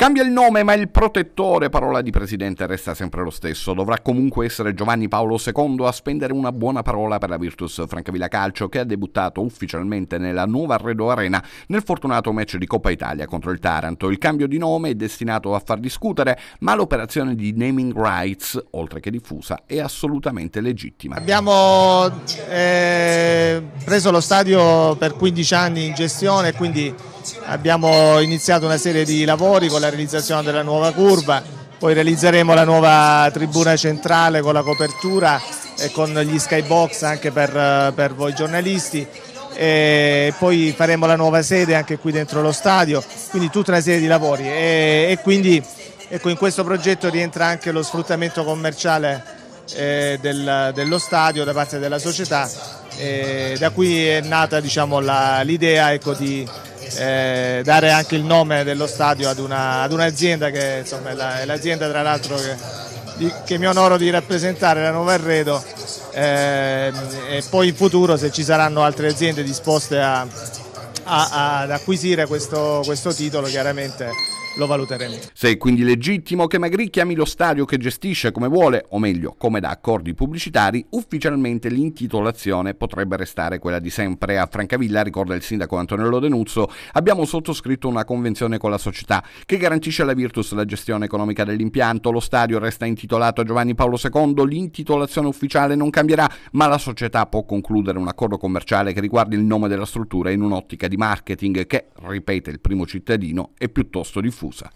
Cambia il nome, ma il protettore, parola di presidente, resta sempre lo stesso. Dovrà comunque essere Giovanni Paolo II a spendere una buona parola per la Virtus Francavilla Calcio, che ha debuttato ufficialmente nella nuova Arredo Arena nel fortunato match di Coppa Italia contro il Taranto. Il cambio di nome è destinato a far discutere, ma l'operazione di naming rights, oltre che diffusa, è assolutamente legittima. Abbiamo eh, preso lo stadio per 15 anni in gestione, quindi abbiamo iniziato una serie di lavori con la realizzazione della nuova curva, poi realizzeremo la nuova tribuna centrale con la copertura e con gli skybox anche per, per voi giornalisti e poi faremo la nuova sede anche qui dentro lo stadio, quindi tutta una serie di lavori e, e quindi ecco, in questo progetto rientra anche lo sfruttamento commerciale eh, del, dello stadio da parte della società eh, da cui è nata diciamo, l'idea ecco, di, eh, dare anche il nome dello stadio ad, una, ad un'azienda che insomma, è, la, è, l'azienda tra l'altro che, di, che, mi onoro di rappresentare, la Nuova Arredo, eh, e poi in futuro se ci saranno altre aziende disposte a a, ad acquisire questo, questo titolo chiaramente lo valuteremo. Se è quindi legittimo che Magri chiami lo stadio che gestisce come vuole, o meglio, come da accordi pubblicitari, ufficialmente l'intitolazione potrebbe restare quella di sempre. A Francavilla, ricorda il sindaco Antonello Denuzzo, abbiamo sottoscritto una convenzione con la società che garantisce alla Virtus la gestione economica dell'impianto. Lo stadio resta intitolato a Giovanni Paolo II, l'intitolazione ufficiale non cambierà, ma la società può concludere un accordo commerciale che riguardi il nome della struttura in un'ottica di marketing che, ripete il primo cittadino, è piuttosto diffusa.